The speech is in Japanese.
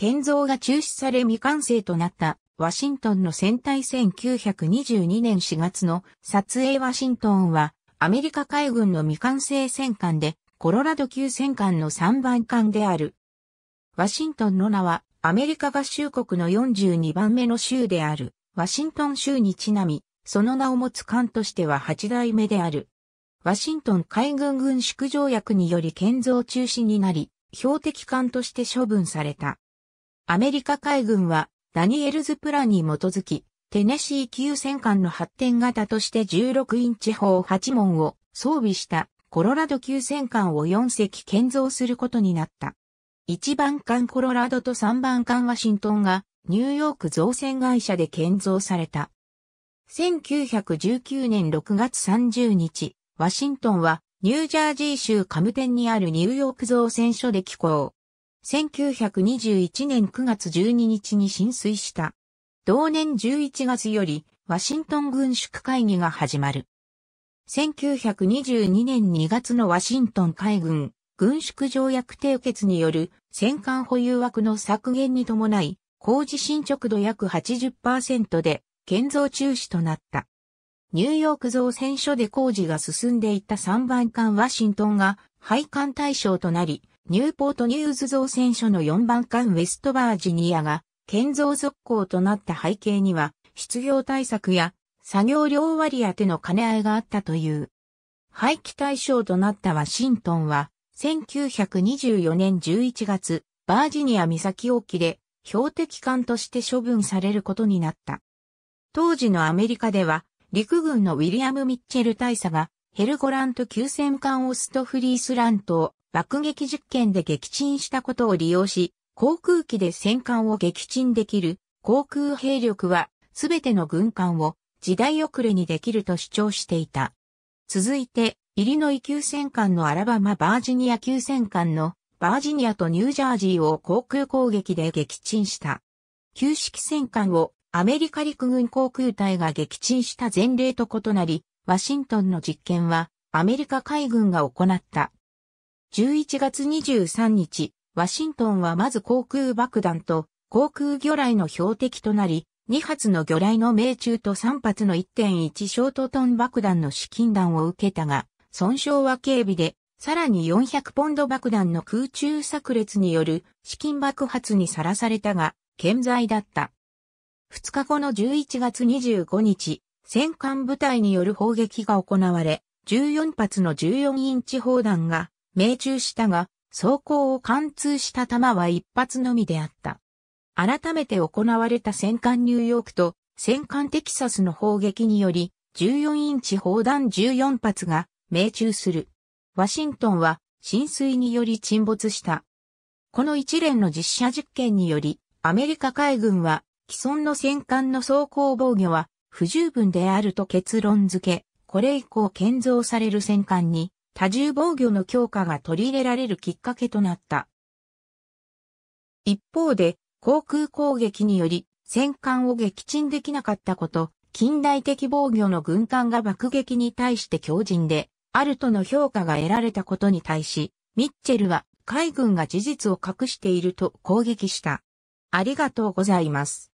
建造が中止され未完成となったワシントンの戦隊1922年4月の撮影ワシントンはアメリカ海軍の未完成戦艦でコロラド級戦艦の3番艦である。ワシントンの名はアメリカ合衆国の42番目の州であるワシントン州にちなみ、その名を持つ艦としては8代目である。ワシントン海軍軍縮条約により建造中止になり、標的艦として処分された。アメリカ海軍はダニエルズプランに基づき、テネシー級戦艦の発展型として16インチ砲8門を装備したコロラド級戦艦を4隻建造することになった。1番艦コロラドと3番艦ワシントンがニューヨーク造船会社で建造された。1919年6月30日、ワシントンはニュージャージー州カムテンにあるニューヨーク造船所で寄港。1921年9月12日に浸水した。同年11月より、ワシントン軍縮会議が始まる。1922年2月のワシントン海軍軍縮条約締結による戦艦保有枠の削減に伴い、工事進捗度約80%で建造中止となった。ニューヨーク造船所で工事が進んでいた3番艦ワシントンが配管対象となり、ニューポートニューズ造船所の4番艦ウェストバージニアが建造続行となった背景には、失業対策や作業量割当の兼ね合いがあったという。廃棄対象となったワシントンは、1924年11月、バージニア岬沖で標的艦として処分されることになった。当時のアメリカでは、陸軍のウィリアム・ミッチェル大佐が、ヘルゴラント急戦艦オストフリースランを爆撃実験で撃沈したことを利用し、航空機で戦艦を撃沈できる航空兵力はすべての軍艦を時代遅れにできると主張していた。続いて、イリノイ級戦艦のアラバマ・バージニア級戦艦のバージニアとニュージャージーを航空攻撃で撃沈した。旧式戦艦をアメリカ陸軍航空隊が撃沈した前例と異なり、ワシントンの実験はアメリカ海軍が行った。11月23日、ワシントンはまず航空爆弾と航空魚雷の標的となり、2発の魚雷の命中と3発の1.1ショートトン爆弾の資金弾を受けたが、損傷は軽微で、さらに400ポンド爆弾の空中炸裂による資金爆発にさらされたが、健在だった。2日後の11月25日、戦艦部隊による砲撃が行われ、14発の14インチ砲弾が命中したが、装甲を貫通した弾は一発のみであった。改めて行われた戦艦ニューヨークと戦艦テキサスの砲撃により、14インチ砲弾14発が命中する。ワシントンは浸水により沈没した。この一連の実写実験により、アメリカ海軍は既存の戦艦の装甲防御は不十分であると結論付け、これ以降建造される戦艦に多重防御の強化が取り入れられるきっかけとなった。一方で、航空攻撃により戦艦を撃沈できなかったこと、近代的防御の軍艦が爆撃に対して強靭で、あるとの評価が得られたことに対し、ミッチェルは海軍が事実を隠していると攻撃した。ありがとうございます。